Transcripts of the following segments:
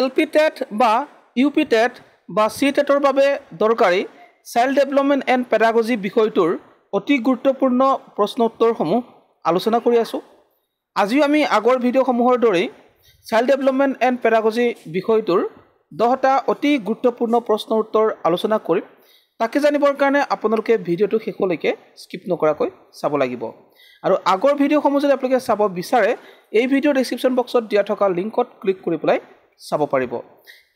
L P TET বা U P TET বা চি টেটৰ বাবে দৰকাৰী চাইল্ড ডেভেলপমেণ্ট এণ্ড পেডাগজি বিষয়টোৰ অতি গুৰুত্বপূৰ্ণ প্ৰশ্ন উত্তৰসমূহ আলোচনা কৰি আছোঁ আজিও আমি আগৰ ভিডিঅ'সমূহৰ দৰেই চাইল্ড ডেভেলপমেণ্ট এণ্ড পেডাগজি বিষয়টোৰ দহটা অতি গুৰুত্বপূৰ্ণ প্ৰশ্ন উত্তৰ আলোচনা কৰিম তাকে জানিবৰ কাৰণে আপোনালোকে ভিডিঅ'টো শেষলৈকে স্কিপ নকৰাকৈ চাব লাগিব আৰু আগৰ ভিডিঅ'সমূহ যদি আপোনালোকে চাব বিচাৰে এই ভিডিঅ' ডিছক্ৰিপশ্যন বক্সত দিয়া থকা লিংকত ক্লিক কৰি পেলাই চাব পাৰিব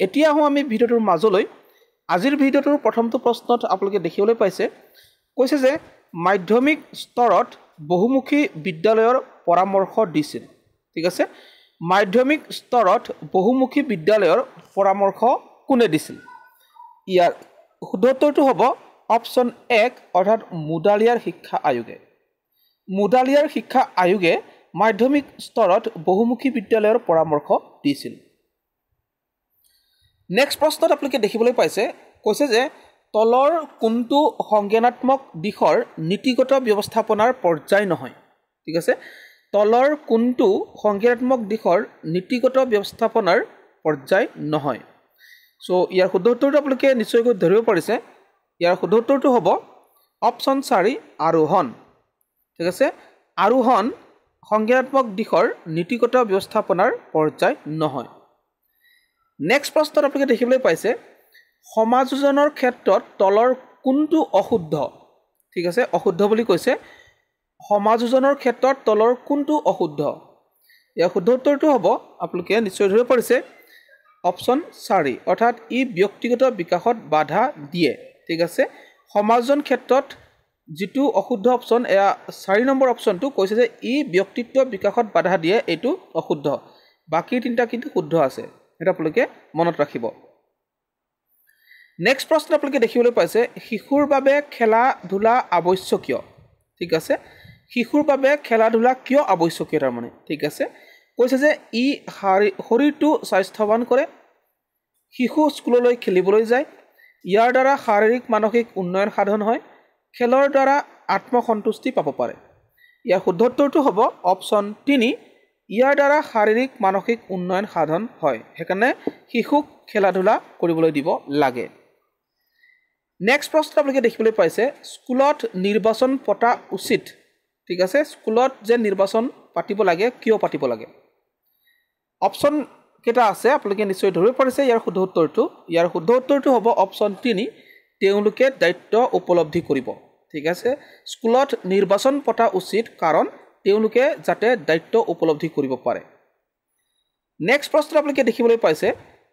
এতিয়া আহোঁ আমি ভিডিঅ'টোৰ মাজলৈ আজিৰ ভিডিঅ'টোৰ প্ৰথমটো প্ৰশ্নত আপোনালোকে দেখিবলৈ পাইছে কৈছে যে মাধ্যমিক স্তৰত বহুমুখী বিদ্যালয়ৰ পৰামৰ্শ দিছিল ঠিক আছে মাধ্যমিক স্তৰত বহুমুখী বিদ্যালয়ৰ পৰামৰ্শ কোনে দিছিল ইয়াৰ শুদ্ধ হ'ব অপশ্যন এক অৰ্থাৎ মুদালিয়াৰ শিক্ষা আয়োগে মুদালিয়াৰ শিক্ষা আয়োগে মাধ্যমিক স্তৰত বহুমুখী বিদ্যালয়ৰ পৰামৰ্শ দিছিল নেক্সট প্ৰশ্নত আপোনালোকে দেখিবলৈ পাইছে কৈছে যে তলৰ কোনটো সংজ্ঞানাত্মক দিশৰ নীতিগত ব্যৱস্থাপনাৰ পৰ্যায় নহয় ঠিক আছে তলৰ কোনটো সংজ্ঞানাত্মক দিশৰ নীতিগত ব্যৱস্থাপনাৰ পৰ্যায় নহয় চ' ইয়াৰ শুদ্ধ উত্তৰটো আপোনালোকে নিশ্চয়কৈ ধৰিব পাৰিছে ইয়াৰ শুদ্ধ উত্তৰটো হ'ব অপশ্যন চাৰি আৰোহণ ঠিক আছে আৰোহণ সংজ্ঞানাত্মক দিশৰ নীতিগত ব্যৱস্থাপনাৰ পৰ্যায় নহয় নেক্সট প্ৰশ্নত আপোনালোকে দেখিবলৈ পাইছে সমাজোজনৰ ক্ষেত্ৰত তলৰ কোনটো অশুদ্ধ ঠিক আছে অশুদ্ধ বুলি কৈছে সমাযোজনৰ ক্ষেত্ৰত তলৰ কোনটো অশুদ্ধ এই অশুদ্ধ উত্তৰটো হ'ব আপোনালোকে নিশ্চয় ধৰিব পাৰিছে অপশ্যন চাৰি অৰ্থাৎ ই ব্যক্তিগত বিকাশত বাধা দিয়ে ঠিক আছে সমাজন ক্ষেত্ৰত যিটো অশুদ্ধ অপশ্যন এয়া চাৰি নম্বৰ অপশ্যনটো কৈছে যে ই ব্যক্তিত্ব বিকাশত বাধা দিয়ে এইটো অশুদ্ধ বাকী তিনিটা কিন্তু শুদ্ধ আছে সেইটো আপোনালোকে মনত ৰাখিব নেক্সট প্ৰশ্ন আপোনালোকে দেখিবলৈ পাইছে শিশুৰ বাবে খেলা ধূলা আৱশ্যকীয় ঠিক আছে শিশুৰ বাবে খেলা ধূলা কিয় আৱশ্যকীয় তাৰমানে ঠিক আছে কৈছে যে ই শাৰী শৰীৰটো স্বাস্থ্যৱান কৰে শিশু স্কুললৈ খেলিবলৈ যায় ইয়াৰ দ্বাৰা শাৰীৰিক মানসিক উন্নয়ন সাধন হয় খেলৰ দ্বাৰা আত্মসন্তুষ্টি পাব পাৰে ইয়াৰ শুদ্ধোত্তৰটো হ'ব অপশ্যন তিনি ইয়াৰ দ্বাৰা শাৰীৰিক মানসিক উন্নয়ন সাধন হয় সেইকাৰণে শিশুক খেলা ধূলা কৰিবলৈ দিব লাগে নেক্সট প্ৰশ্ন আপোনালোকে দেখিবলৈ পাইছে স্কুলত নিৰ্বাচন পতা উচিত ঠিক আছে স্কুলত যে নিৰ্বাচন পাতিব লাগে কিয় পাতিব লাগে অপশ্যন কেইটা আছে আপোনালোকে নিশ্চয় ধৰিব পাৰিছে ইয়াৰ শুদ্ধ উত্তৰটো ইয়াৰ শুদ্ধ উত্তৰটো হ'ব অপশ্যন তিনি তেওঁলোকে দায়িত্ব উপলব্ধি কৰিব ঠিক আছে স্কুলত নিৰ্বাচন পতা উচিত কাৰণ তেওঁলোকে যাতে দায়িত্ব উপলব্ধি কৰিব পাৰে নেক্সট প্ৰশ্ন আপোনালোকে দেখিবলৈ পাইছে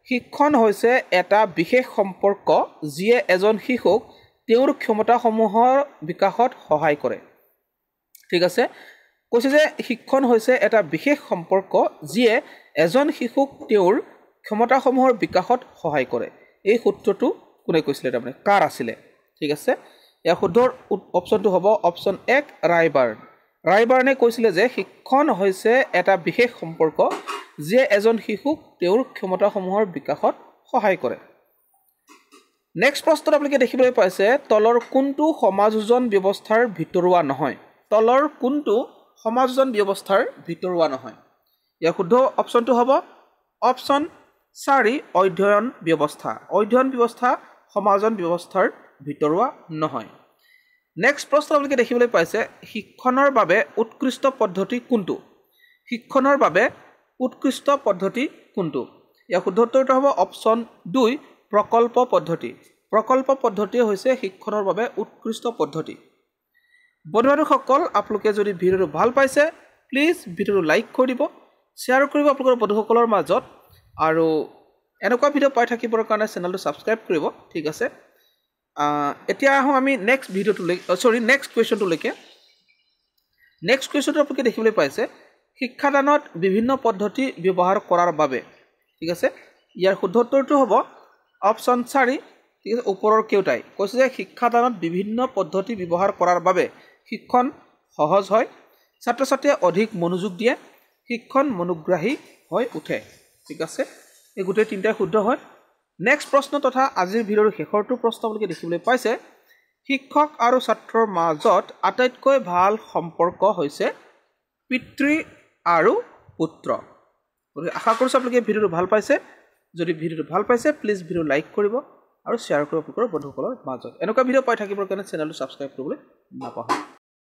শিক্ষণ হৈছে এটা বিশেষ সম্পৰ্ক যিয়ে এজন শিশুক তেওঁৰ ক্ষমতাসমূহৰ বিকাশত সহায় কৰে ঠিক আছে কৈছে যে শিক্ষণ হৈছে এটা বিশেষ সম্পৰ্ক যিয়ে এজন শিশুক তেওঁৰ ক্ষমতাসমূহৰ বিকাশত সহায় কৰে এই সূত্ৰটো কোনে কৈছিলে তাৰমানে কাৰ আছিলে ঠিক আছে ইয়াৰ সুধৰ অপশ্যনটো হ'ব অপশ্যন এক ৰায়বাৰ্ণ ৰাইবাৰ্ণে কৈছিলে যে শিক্ষণ হৈছে এটা বিশেষ সম্পৰ্ক যিয়ে এজন শিশুক তেওঁৰ ক্ষমতাসমূহৰ বিকাশত সহায় কৰে নেক্সট প্ৰশ্নত আপোনালোকে দেখিবলৈ পাইছে তলৰ কোনটো সমাজজন ব্যৱস্থাৰ ভিতৰুৱা নহয় তলৰ কোনটো সমাজজন ব্যৱস্থাৰ ভিতৰুৱা নহয় ইয়াৰ শুদ্ধ অপশ্যনটো হ'ব অপশ্যন চাৰি অধ্যয়ন ব্যৱস্থা অধ্যয়ন ব্যৱস্থা সমাজন ব্যৱস্থাৰ ভিতৰুৱা নহয় নেক্সট প্ৰশ্ন আপোনালোকে দেখিবলৈ পাইছে শিক্ষণৰ বাবে উৎকৃষ্ট পদ্ধতি কোনটো শিক্ষণৰ বাবে উৎকৃষ্ট পদ্ধতি কোনটো ইয়াৰ শুদ্ধ হ'ব অপশ্যন দুই প্ৰকল্প পদ্ধতি প্ৰকল্প পদ্ধতিয়ে হৈছে শিক্ষণৰ বাবে উৎকৃষ্ট পদ্ধতি বন্ধু বান্ধৱীসকল আপোনালোকে যদি ভিডিঅ'টো ভাল পাইছে প্লিজ ভিডিঅ'টো লাইক কৰি দিব শ্বেয়াৰ কৰিব আপোনালোকৰ বন্ধুসকলৰ মাজত আৰু এনেকুৱা ভিডিঅ' পাই থাকিবৰ কাৰণে চেনেলটো ছাবস্ক্ৰাইব কৰিব ঠিক আছে এতিয়া আহোঁ আমি নেক্সট ভিডিঅ'টোলৈ চৰি নেক্সট কুৱেশ্যনটোলৈকে নেক্সট কুৱেশ্যনটো আপোনালোকে দেখিবলৈ পাইছে শিক্ষাদানত বিভিন্ন পদ্ধতি ব্যৱহাৰ কৰাৰ বাবে ঠিক আছে ইয়াৰ শুদ্ধ হ'ব অপশ্যন চাৰি ঠিক আছে ওপৰৰ কেউটাই কৈছে যে শিক্ষাদানত বিভিন্ন পদ্ধতি ব্যৱহাৰ কৰাৰ বাবে শিক্ষণ সহজ হয় ছাত্ৰ ছাত্ৰীয়ে অধিক মনোযোগ দিয়ে শিক্ষণ মনোগ্ৰাহী হৈ উঠে ঠিক আছে এই গোটেই তিনিটাই শুদ্ধ হয় নেক্সট প্ৰশ্ন তথা আজিৰ ভিডিঅ'ৰ শেষৰটো প্ৰশ্ন আপোনালোকে দেখিবলৈ পাইছে শিক্ষক আৰু ছাত্ৰৰ মাজত আটাইতকৈ ভাল সম্পৰ্ক হৈছে পিতৃ আৰু পুত্ৰ গতিকে আশা কৰিছোঁ আপোনালোকে ভিডিঅ'টো ভাল পাইছে যদি ভিডিঅ'টো ভাল পাইছে প্লিজ ভিডিঅ' লাইক কৰিব আৰু শ্বেয়াৰ কৰিব আপোনালোকৰ বন্ধুসকলৰ মাজত এনেকুৱা ভিডিঅ' পাই থাকিবৰ কাৰণে চেনেলটো ছাবস্ক্ৰাইব কৰিবলৈ নাপাহৰিব